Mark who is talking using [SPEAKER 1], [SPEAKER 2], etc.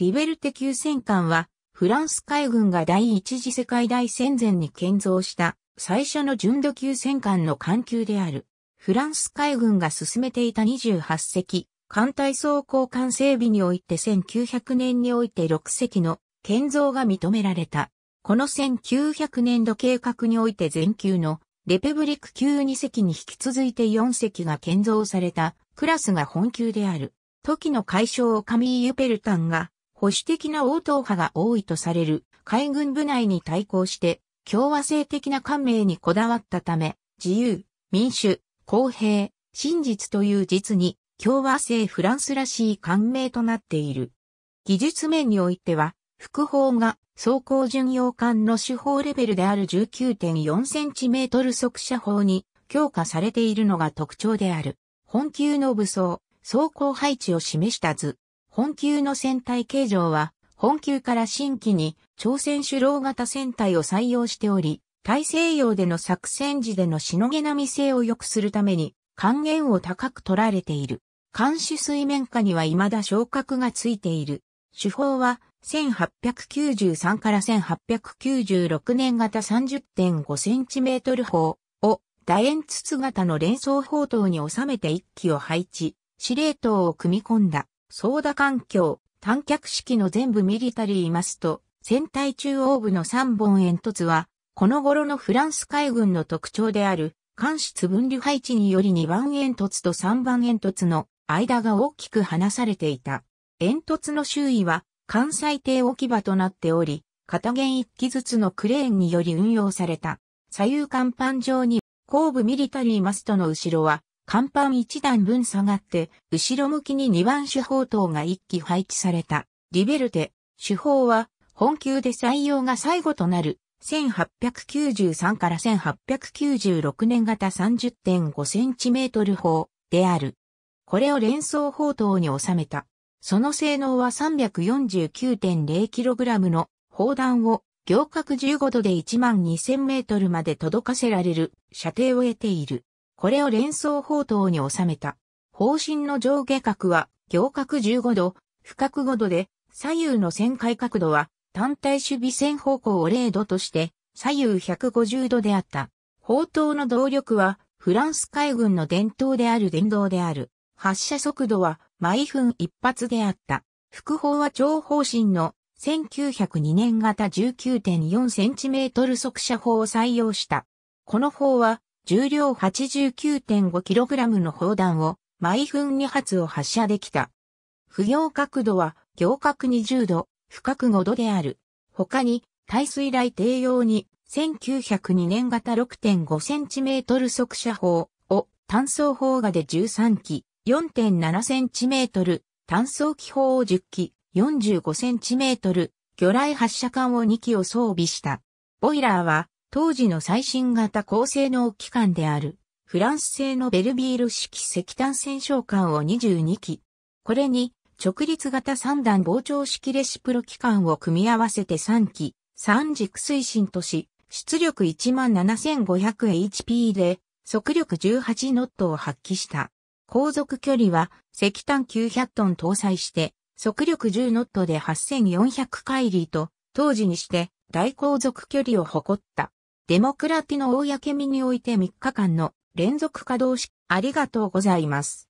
[SPEAKER 1] リベルテ級戦艦は、フランス海軍が第一次世界大戦前に建造した最初の純度級戦艦の艦級である。フランス海軍が進めていた28隻、艦隊装甲艦整備において1900年において6隻の建造が認められた。この1900年度計画において全級のレペブリック級2隻に引き続いて4隻が建造されたクラスが本級である。時の解消をカミーユ・ペルタンが保守的な応答派が多いとされる海軍部内に対抗して共和制的な官名にこだわったため、自由、民主、公平、真実という実に共和制フランスらしい官名となっている。技術面においては、副砲が走行巡洋艦の手法レベルである 19.4cm 速射砲に強化されているのが特徴である。本級の武装、走行配置を示した図。本級の船体形状は、本級から新規に朝鮮主郎型船体を採用しており、大西洋での作戦時でのしのげなみ性を良くするために、還元を高く取られている。監視水面下には未だ昇格がついている。手法は、1893から1896年型 30.5cm 砲を楕円筒型の連装砲塔に収めて一機を配置、司令塔を組み込んだ。ソーダ環境、単脚式の全部ミリタリーマスト、船体中央部の3本煙突は、この頃のフランス海軍の特徴である、艦室分離配置により2番煙突と3番煙突の間が大きく離されていた。煙突の周囲は艦載艇置き場となっており、片弦1機ずつのクレーンにより運用された。左右甲板上に後部ミリタリーマストの後ろは甲板一段分下がって、後ろ向きに2番手法塔が1機配置された。リベルテ、手法は、本級で採用が最後となる、1893から1896年型 30.5cm 砲である。これを連装砲塔に収めた。その性能は 349.0kg の砲弾を行角15度で1万2000メートルまで届かせられる射程を得ている。これを連想砲塔に収めた。方針の上下角は行角15度、深角5度で、左右の旋回角度は単体守備線方向を0度として、左右150度であった。砲塔の動力は、フランス海軍の伝統である電動である。発射速度は毎分一発であった。副砲は長方針の1902年型 19.4cm 速射砲を採用した。この砲は重量 89.5kg の砲弾を毎分2発を発射できた。不行角度は行角20度、深く5度である。他に、耐水雷低用に1902年型 6.5cm 速射砲を単装砲画で13機、4.7cm、単装機砲を10機、45cm、魚雷発射管を2機を装備した。ボイラーは当時の最新型高性能機関である、フランス製のベルビール式石炭戦勝艦を22機。これに、直立型3段膨張式レシプロ機関を組み合わせて3機、3軸推進とし、出力 17,500HP で、速力18ノットを発揮した。航続距離は石炭900トン搭載して、速力10ノットで8400海里と、当時にして大航続距離を誇った。デモクラティの公において3日間の連続稼働し、ありがとうございます。